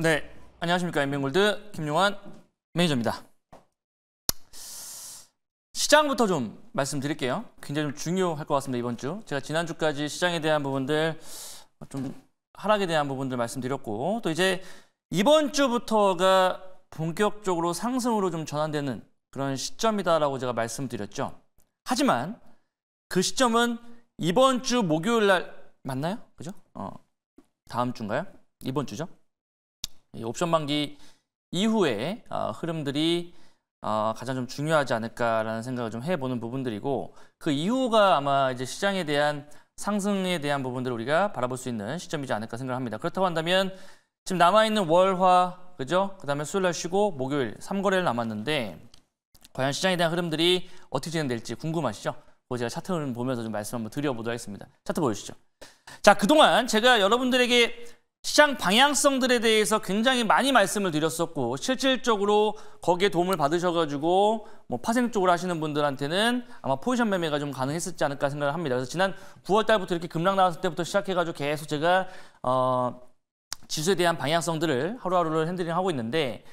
네, 안녕하십니까 인벤골드 김용환 매니저입니다. 시장부터 좀 말씀드릴게요. 굉장히 좀 중요할 것 같습니다 이번 주. 제가 지난 주까지 시장에 대한 부분들 좀 하락에 대한 부분들 말씀드렸고 또 이제 이번 주부터가 본격적으로 상승으로 좀 전환되는 그런 시점이다라고 제가 말씀드렸죠. 하지만 그 시점은 이번 주 목요일 날 맞나요? 그죠? 어. 다음 주인가요? 이번 주죠? 옵션 만기 이후에 어, 흐름들이 어, 가장 좀 중요하지 않을까라는 생각을 좀 해보는 부분들이고 그 이후가 아마 이제 시장에 대한 상승에 대한 부분들을 우리가 바라볼 수 있는 시점이지 않을까 생각 합니다. 그렇다고 한다면 지금 남아있는 월화 그죠? 그 다음에 수요일날 쉬고 목요일 3거래를 남았는데 과연 시장에 대한 흐름들이 어떻게 진행될지 궁금하시죠? 뭐 제가 차트를 보면서 좀 말씀 한번 드려보도록 하겠습니다. 차트 보여주시죠. 자, 그동안 제가 여러분들에게 시장 방향성들에 대해서 굉장히 많이 말씀을 드렸었고 실질적으로 거기에 도움을 받으셔가지고 뭐 파생 쪽으로 하시는 분들한테는 아마 포지션 매매가 좀 가능했었지 않을까 생각을 합니다. 그래서 지난 9월 달부터 이렇게 급락 나왔을 때부터 시작해가지고 계속 제가 어, 지수에 대한 방향성들을 하루하루를 핸들링하고 있는데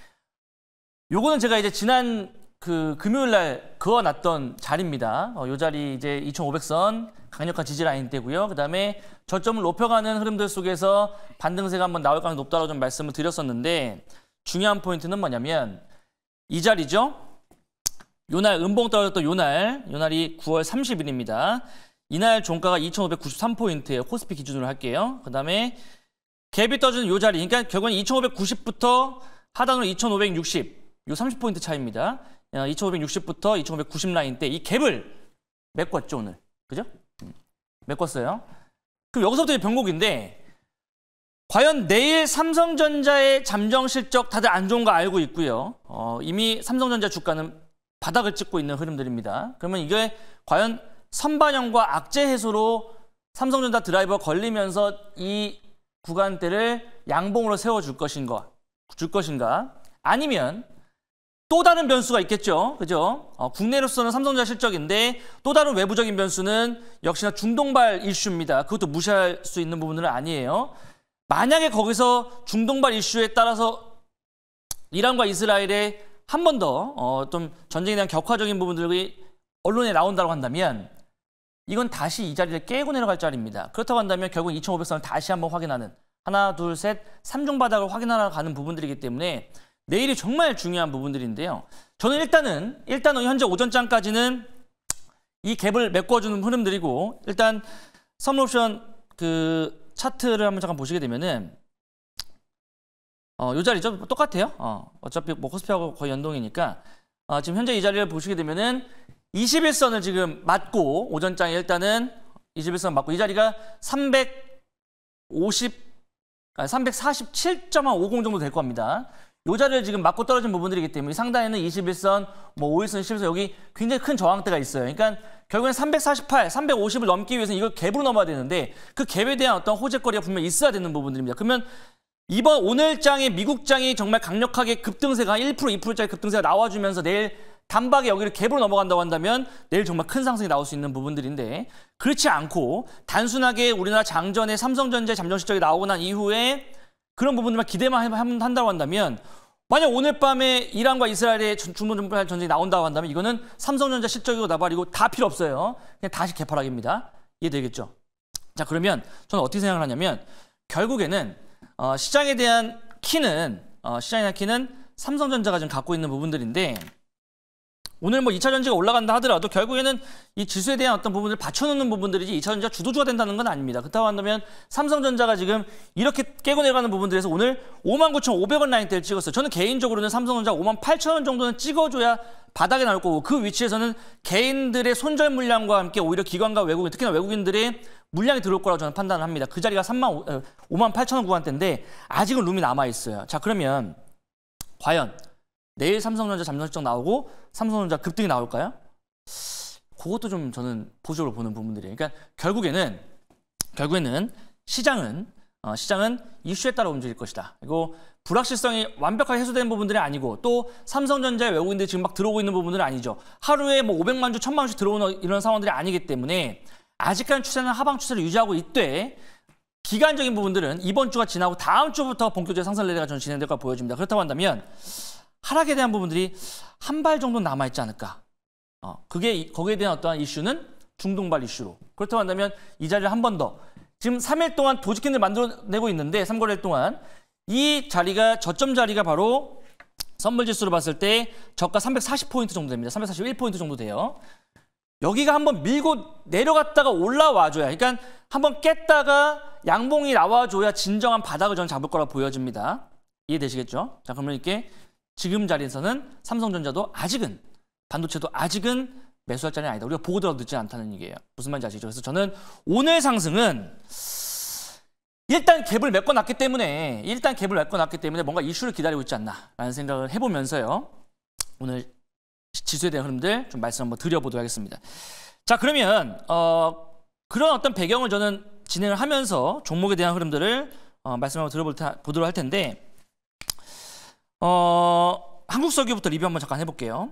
요거는 제가 이제 지난 그 금요일 날 그어놨던 자리입니다. 어, 요 자리 이제 2,500선 강력한 지지 라인 되고요. 그다음에 저점을 높여가는 흐름들 속에서 반등세가 한번 나올 가능성이 높다고 좀 말씀을 드렸었는데 중요한 포인트는 뭐냐면 이 자리죠. 요날 음봉 떨어졌던 요날, 요날이 9월 30일입니다. 이 날 종가가 2,593포인트에 코스피 기준으로 할게요. 그다음에 갭이 떠지는 요 자리, 그러니까 결국은 2,590부터 하단으로 2,560, 요 30포인트 차이입니다. 2,560부터 어, 2,590 라인 때 이 갭을 메꿨죠 오늘, 그죠? 메꿨어요. 그럼 여기서부터 변곡인데 과연 내일 삼성전자의 잠정 실적 다들 안 좋은 거 알고 있고요. 어, 이미 삼성전자 주가는 바닥을 찍고 있는 흐름들입니다. 그러면 이게 과연 선반영과 악재 해소로 삼성전자 드라이버 걸리면서 이 구간대를 양봉으로 세워줄 것인가, 줄 것인가 아니면 또 다른 변수가 있겠죠. 그죠? 어, 국내로서는 삼성전자 실적인데 또 다른 외부적인 변수는 역시나 중동발 이슈입니다. 그것도 무시할 수 있는 부분은 아니에요. 만약에 거기서 중동발 이슈에 따라서 이란과 이스라엘의 한 번 더 어, 좀 전쟁에 대한 격화적인 부분들이 언론에 나온다고 한다면 이건 다시 이 자리를 깨고 내려갈 자리입니다. 그렇다고 한다면 결국 2,500선을 다시 한번 확인하는 하나, 둘, 셋, 삼중 바닥을 확인하러 가는 부분들이기 때문에 내일이 정말 중요한 부분들인데요. 저는 일단은 일단은 어, 현재 오전장까지는 이 갭을 메꿔주는 흐름들이고 일단 선물옵션 그 차트를 한번 잠깐 보시게 되면은 어, 요 자리죠. 똑같아요. 어, 어차피 뭐 코스피하고 거의 연동이니까 어, 지금 현재 이 자리를 보시게 되면은 21선을 지금 맞고 오전장에 일단은 21선 맞고 이 자리가 350 347.50 아, 정도 될 겁니다. 요 자리를 지금 맞고 떨어진 부분들이기 때문에 상단에는 21선, 뭐 5일선, 11선 여기 굉장히 큰 저항대가 있어요. 그러니까 결국엔 348, 350을 넘기 위해서는 이걸 갭으로 넘어야 되는데 그 갭에 대한 어떤 호재거리가 분명히 있어야 되는 부분들입니다. 그러면 이번 오늘 장에 미국 장이 정말 강력하게 급등세가 1%, 2%짜리 급등세가 나와주면서 내일 단박에 여기를 갭으로 넘어간다고 한다면 내일 정말 큰 상승이 나올 수 있는 부분들인데 그렇지 않고 단순하게 우리나라 장전에 삼성전자 잠정 실적이 나오고 난 이후에 그런 부분들만 기대만 한다고 한다면 만약 오늘 밤에 이란과 이스라엘의 중동전쟁이 나온다고 한다면 이거는 삼성전자 실적이고 나발이고 다 필요 없어요. 그냥 다시 개파락입니다. 이해되겠죠? 자 그러면 저는 어떻게 생각을 하냐면 결국에는 어, 시장에 대한 키는 어, 시장에 대한 키는 삼성전자가 지금 갖고 있는 부분들인데 오늘 뭐 2차 전지가 올라간다 하더라도 결국에는 이 지수에 대한 어떤 부분을 받쳐놓는 부분들이지 2차 전지가 주도주가 된다는 건 아닙니다. 그렇다고 한다면 삼성전자가 지금 이렇게 깨고 내려가는 부분들에서 오늘 59,500원 라인대를 찍었어요. 저는 개인적으로는 삼성전자 58,000원 정도는 찍어줘야 바닥에 나올 거고 그 위치에서는 개인들의 손절 물량과 함께 오히려 기관과 외국인, 특히나 외국인들의 물량이 들어올 거라고 저는 판단을 합니다. 그 자리가 3만 5, 5 0 0천원 구간대인데 아직은 룸이 남아 있어요. 자 그러면 과연 내일 삼성전자 잠정실적 나오고 삼성전자 급등이 나올까요? 그것도 좀 저는 보수적으로 보는 부분들이에요. 그러니까 결국에는 결국에는 시장은 어, 시장은 이슈에 따라 움직일 것이다. 그리고 불확실성이 완벽하게 해소된 부분들이 아니고 또 삼성전자의 외국인들이 지금 막 들어오고 있는 부분들은 아니죠. 하루에 뭐 500만 주, 1000만 주씩 들어오는 이런 상황들이 아니기 때문에 아직까지 추세는 하방 추세를 유지하고 있되 기간적인 부분들은 이번 주가 지나고 다음 주부터 본격적인 상승 레이가 전 진행될 거 보여집니다. 그렇다고 한다면 하락에 대한 부분들이 한 발 정도 남아있지 않을까. 어, 그게 거기에 대한 어떠한 이슈는 중동발 이슈로. 그렇다고 한다면 이 자리를 한 번 더. 지금 3일 동안 도지킨을 만들어내고 있는데 3거래일 동안 이 자리가 저점 자리가 바로 선물 지수로 봤을 때 저가 340포인트 정도 됩니다. 341포인트 정도 돼요. 여기가 한 번 밀고 내려갔다가 올라와줘야 그러니까 한 번 깼다가 양봉이 나와줘야 진정한 바닥을 저는 잡을 거라 보여집니다. 이해되시겠죠? 자 그러면 이렇게 지금 자리에서는 삼성전자도 아직은 반도체도 아직은 매수할 자리는 아니다. 우리가 보고 들어도 늦지 않다는 얘기예요. 무슨 말인지 아시죠? 그래서 저는 오늘 상승은 일단 갭을 메꿔놨기 때문에 일단 갭을 메꿔놨기 때문에 뭔가 이슈를 기다리고 있지 않나라는 생각을 해보면서요. 오늘 지수에 대한 흐름들 좀 말씀 한번 드려보도록 하겠습니다. 자 그러면 어, 그런 어떤 배경을 저는 진행을 하면서 종목에 대한 흐름들을 어, 말씀 한번 들어 보도록 할 텐데 어, 한국 석유부터 리뷰 한번 잠깐 해볼게요.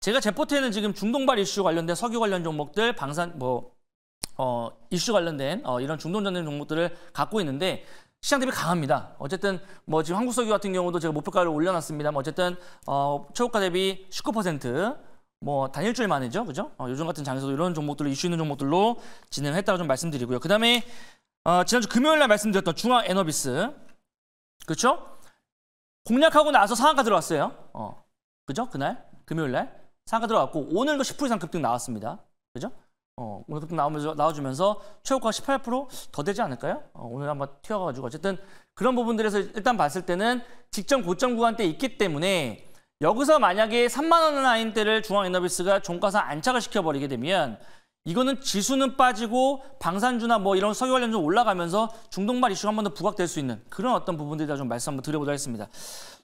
제가 제포트에는 지금 중동발 이슈 관련된 석유 관련 종목들, 방산 뭐 어, 이슈 관련된 어, 이런 중동 전쟁 종목들을 갖고 있는데 시장 대비 강합니다. 어쨌든 뭐 지금 한국 석유 같은 경우도 제가 목표가를 올려놨습니다. 어쨌든 어, 최고가 대비 19%. 뭐 단일주일 만이죠, 그죠? 어, 요즘 같은 장에서도 이런 종목들을 이슈 있는 종목들로 진행했다고 을좀 말씀드리고요. 그다음에 어, 지난주 금요일 날 말씀드렸던 중화에너비스, 그렇죠? 공략하고 나서 상한가 들어왔어요. 어. 그죠? 그날 금요일 날 상한가 들어왔고 오늘도 10% 그 이상 급등 나왔습니다. 그죠? 어, 오늘 급등 나오면서 나와주면서 최고가 18%더 되지 않을까요? 어, 오늘 한번 튀어가지고 어쨌든 그런 부분들에서 일단 봤을 때는 직전 고점 구간대 있기 때문에 여기서 만약에 3만 원 라인대를 중앙에너비스가 종가상 안착을 시켜버리게 되면 이거는 지수는 빠지고 방산주나 뭐 이런 석유 관련 좀 올라가면서 중동발 이슈가 한 번 더 부각될 수 있는 그런 어떤 부분들에 대해서 좀 말씀 한번 드려보도록 하겠습니다.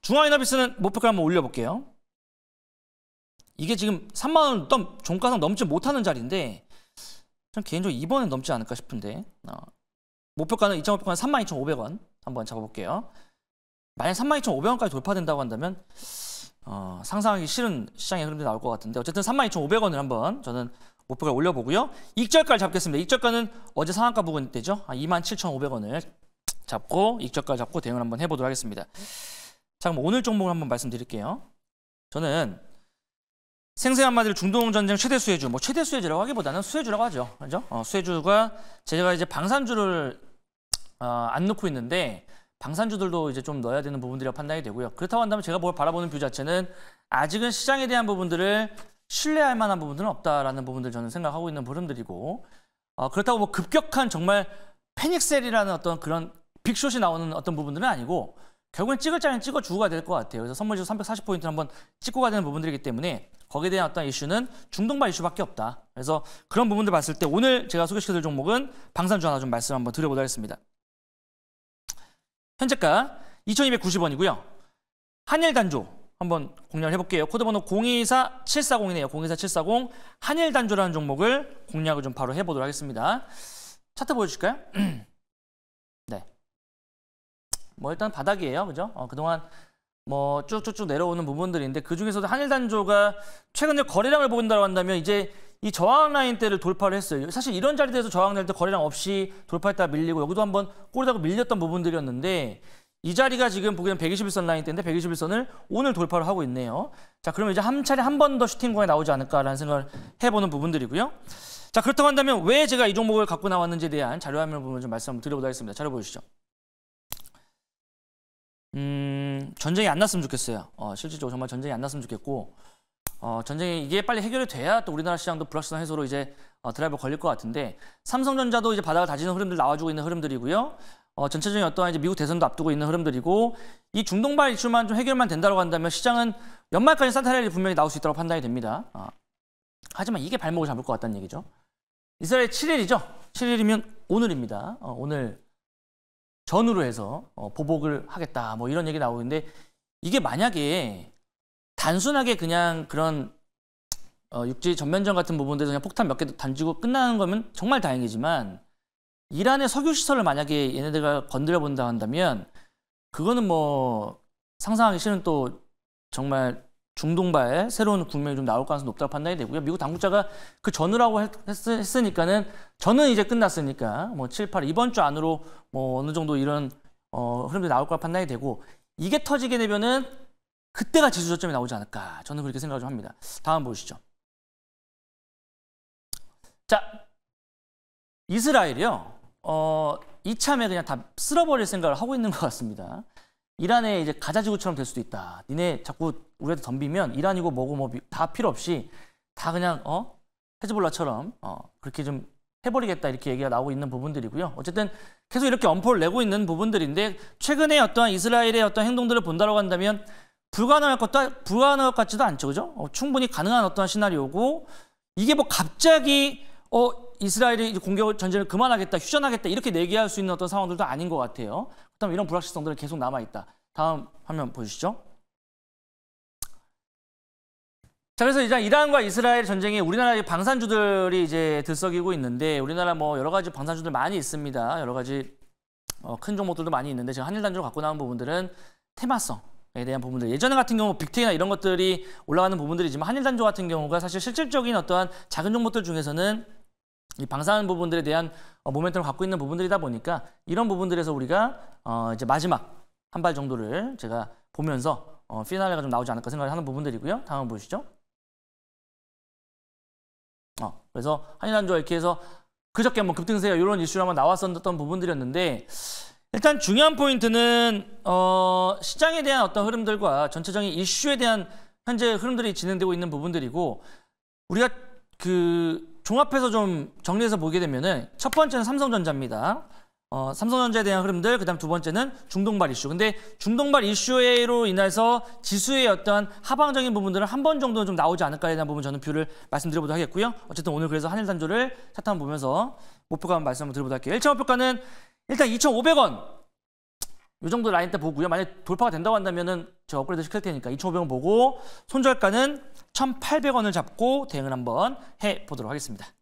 중앙에너비스는 목표가 한번 올려볼게요. 이게 지금 3만 원 넘, 종가상 넘지 못하는 자리인데 전 개인적으로 이번엔 넘지 않을까 싶은데 어. 목표가는 2.5%는 32,500원 한번 잡아볼게요. 만약 32,500원까지 돌파된다고 한다면 어, 상상하기 싫은 시장의 흐름이 나올 것 같은데 어쨌든 32,500원을 한번 저는 목표가 올려보고요. 익절가를 잡겠습니다. 익절가는 어제 상한가 부근 되죠. 아, 27,500원을 잡고 익절가 잡고 대응을 한번 해보도록 하겠습니다. 자 그럼 오늘 종목을 한번 말씀드릴게요. 저는 생생한 마디로 중동 전쟁 최대 수혜주, 뭐 최대 수혜주라고 하기보다는 수혜주라고 하죠, 그죠? 어, 수혜주가 제가 이제 방산주를 어, 안 넣고 있는데 방산주들도 이제 좀 넣어야 되는 부분들이라고 판단이 되고요. 그렇다고 한다면 제가 뭘 바라보는 뷰 자체는 아직은 시장에 대한 부분들을 신뢰할 만한 부분들은 없다라는 부분들 저는 생각하고 있는 부분들이고 어, 그렇다고 뭐 급격한 정말 패닉셀이라는 어떤 그런 빅숏이 나오는 어떤 부분들은 아니고 결국엔 찍을 자리는 찍어주고가 될 것 같아요. 그래서 선물지수 340포인트를 한번 찍고 가야 되는 부분들이기 때문에 거기에 대한 어떤 이슈는 중동발 이슈밖에 없다. 그래서 그런 부분들 봤을 때 오늘 제가 소개시켜드릴 종목은 방산주 하나 좀 말씀 한번 드려보도록 하겠습니다. 현재가 2290원이고요. 한일단조 한번 공략을 해볼게요. 코드 번호 024740이네요. 024740 한일 단조라는 종목을 공략을 좀 바로 해보도록 하겠습니다. 차트 보여주실까요? 네. 뭐 일단 바닥이에요. 그죠? 어, 그동안 뭐 쭉쭉쭉 내려오는 부분들인데 그중에서도 한일 단조가 최근에 거래량을 보인다고 한다면 이제 이 저항 라인대를 돌파를 했어요. 사실 이런 자리에서 저항 라인 때 거래량 없이 돌파했다 밀리고 여기도 한번 꼬리다가 밀렸던 부분들이었는데 이 자리가 지금 보기에는 121선 라인 때인데 121선을 오늘 돌파를 하고 있네요. 자, 그러면 이제 한 차례 한 번 더 슈팅공에 나오지 않을까라는 생각을 해보는 부분들이고요. 자, 그렇다고 한다면 왜 제가 이 종목을 갖고 나왔는지에 대한 자료 화면 부분을 좀 말씀 드려보도록 하겠습니다. 자료 보시죠. 음, 전쟁이 안 났으면 좋겠어요. 어, 실질적으로 정말 전쟁이 안 났으면 좋겠고, 어, 전쟁이 이게 빨리 해결이 돼야 또 우리나라 시장도 불확실한 해소로 이제 어, 드라이브 걸릴 것 같은데 삼성전자도 이제 바닥을 다지는 흐름들 나와주고 있는 흐름들이고요. 어, 전체적인 어떤 이제 미국 대선도 앞두고 있는 흐름들이고 이 중동발 이슈만 좀 해결만 된다고 한다면 시장은 연말까지 산타렐이 분명히 나올 수 있다고 판단이 됩니다. 어. 하지만 이게 발목을 잡을 것 같다는 얘기죠. 이스라엘 7일이죠. 7일이면 오늘입니다. 어, 오늘 전후로 해서 어, 보복을 하겠다 뭐 이런 얘기 나오는데 이게 만약에 단순하게 그냥 그런 어, 육지 전면전 같은 부분들에서 그냥 폭탄 몇개 던지고 끝나는 거면 정말 다행이지만 이란의 석유 시설을 만약에 얘네들과 건드려 본다 한다면 그거는 뭐 상상하기 싫은 또 정말 중동발 새로운 국면이 좀 나올 가능성이 높다고 판단이 되고요. 미국 당국자가 그 전후라고 했, 으니까는 저는 이제 끝났으니까 뭐 7, 8 이번 주 안으로 뭐 어느 정도 이런 어, 흐름이 나올 거라 판단이 되고 이게 터지게 되면은 그때가 지수 저점이 나오지 않을까 저는 그렇게 생각을 좀 합니다. 다음 보시죠. 자 이스라엘이요. 어, 이참에 그냥 다 쓸어버릴 생각을 하고 있는 것 같습니다. 이란에 이제 가자지구처럼 될 수도 있다. 니네 자꾸 우리한테 덤비면 이란이고 뭐고 뭐 다 필요 없이 다 그냥 어 헤즈볼라처럼 어 그렇게 좀 해버리겠다 이렇게 얘기가 나오고 있는 부분들이고요. 어쨌든 계속 이렇게 엄포를 내고 있는 부분들인데 최근에 어떠한 이스라엘의 어떤 행동들을 본다고 한다면 불가능할 것도 불가능할 것 같지도 않죠, 그죠? 어, 충분히 가능한 어떤 시나리오고 이게 뭐 갑자기 어 이스라엘이 공격 전쟁을 그만하겠다, 휴전하겠다 이렇게 내기할 수 있는 어떤 상황들도 아닌 것 같아요. 그다음 이런 불확실성들은 계속 남아 있다. 다음 화면 보시죠. 자 그래서 이제 이란과 이스라엘 전쟁에 우리나라의 방산주들이 이제 들썩이고 있는데 우리나라 뭐 여러 가지 방산주들 많이 있습니다. 여러 가지 어, 큰 종목들도 많이 있는데 제가 한일 단조로 갖고 나온 부분들은 테마성. 에 대한 부분들 예전에 같은 경우 빅테이나 이런 것들이 올라가는 부분들이지만 한일 단조 같은 경우가 사실 실질적인 어떠한 작은 종목들 중에서는 이 방사능 부분들에 대한 어, 모멘텀을 갖고 있는 부분들이다 보니까 이런 부분들에서 우리가 어, 이제 마지막 한 발 정도를 제가 보면서 어, 피날레가 좀 나오지 않을까 생각을 하는 부분들이고요. 다음 보시죠. 어, 그래서 한일한조와 이렇게 해서 그저께 한급등세가 이런 이슈로 한번 나왔었던 부분들이었는데 일단 중요한 포인트는 어, 시장에 대한 어떤 흐름들과 전체적인 이슈에 대한 현재 흐름들이 진행되고 있는 부분들이고 우리가 그 종합해서 좀 정리해서 보게 되면은 첫 번째는 삼성전자입니다. 어, 삼성전자에 대한 흐름들, 그 다음 두 번째는 중동발 이슈. 근데 중동발 이슈로 인해서 지수의 어떤 하방적인 부분들은 한 번 정도는 좀 나오지 않을까에 대한 부분 저는 뷰를 말씀드려보도록 하겠고요. 어쨌든 오늘 그래서 한일 산조를 차트 한번 보면서 목표가 말씀을 드려보도록 할게요. 일차 목표가는 일단 2,500원 이 정도 라인 때 보고요. 만약 돌파가 된다고 한다면은 저 업그레이드 시킬 테니까 2,500원 보고 손절가는 1,800원을 잡고 대응을 한번 해 보도록 하겠습니다.